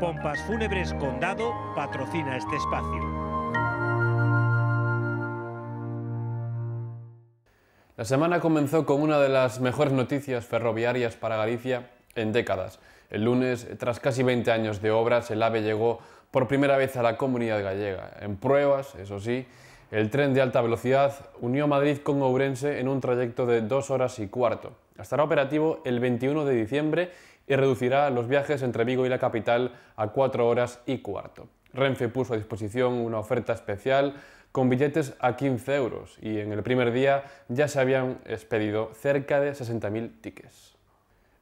Pompas Fúnebres Condado patrocina este espacio. La semana comenzó con una de las mejores noticias ferroviarias para Galicia en décadas. El lunes, tras casi 20 años de obras, el AVE llegó por primera vez a la comunidad gallega. En pruebas, eso sí, el tren de alta velocidad unió Madrid con Ourense en un trayecto de dos horas y cuarto. Estará operativo el 21 de diciembre y reducirá los viajes entre Vigo y la capital a 4 horas y cuarto. Renfe puso a disposición una oferta especial con billetes a 15 euros y en el primer día ya se habían expedido cerca de 60.000 tickets.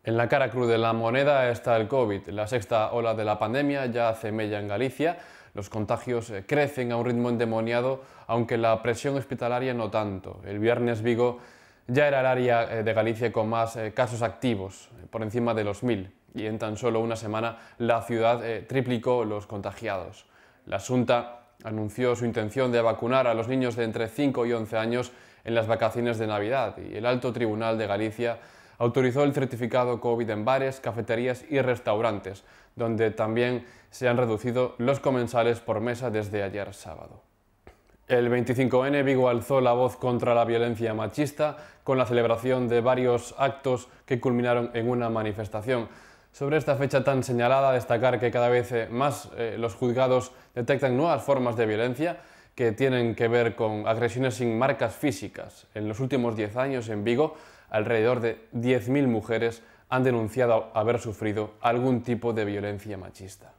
En la cara cruz de la moneda está el COVID. La sexta ola de la pandemia ya hace mella en Galicia. Los contagios eh, crecen a un ritmo endemoniado, aunque la presión hospitalaria no tanto. El viernes Vigo ya era el área eh, de Galicia con más eh, casos activos, eh, por encima de los mil, y en tan solo una semana la ciudad triplicó los contagiados. La Junta anunció su intención de vacunar a los niños de entre 5 y 11 años en las vacaciones de Navidad y el Alto Tribunal de Galicia autorizó el certificado COVID en bares, cafeterías y restaurantes, donde también se han reducido los comensales por mesa desde ayer sábado. El 25N Vigo alzó la voz contra la violencia machista con la celebración de varios actos que culminaron en una manifestación. Sobre esta fecha tan señalada, destacar que cada vez eh, más eh, los juzgados detectan nuevas formas de violencia que tienen que ver con agresiones sin marcas físicas. En los últimos 10 años en Vigo, alrededor de 10.000 mujeres han denunciado haber sufrido algún tipo de violencia machista.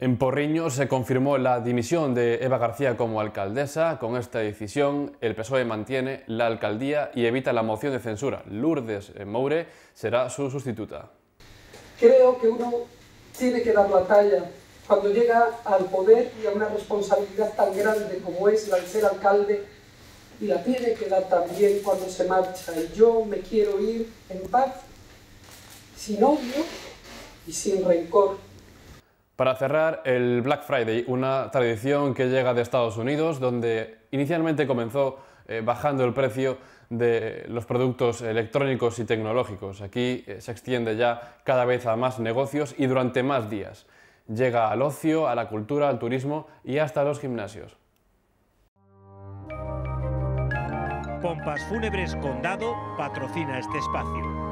En Porriño se confirmó la dimisión de Eva García como alcaldesa. Con esta decisión, el PSOE mantiene la alcaldía y evita la moción de censura. Lourdes Moure será su sustituta. Creo que uno tiene que dar la talla cuando llega al poder y a una responsabilidad tan grande como es la de ser alcalde y la tiene que dar también cuando se marcha. Y yo me quiero ir en paz, sin odio y sin rencor para cerrar, el Black Friday, una tradición que llega de Estados Unidos, donde inicialmente comenzó eh, bajando el precio de los productos electrónicos y tecnológicos. Aquí eh, se extiende ya cada vez a más negocios y durante más días. Llega al ocio, a la cultura, al turismo y hasta a los gimnasios. Pompas Fúnebres Condado patrocina este espacio.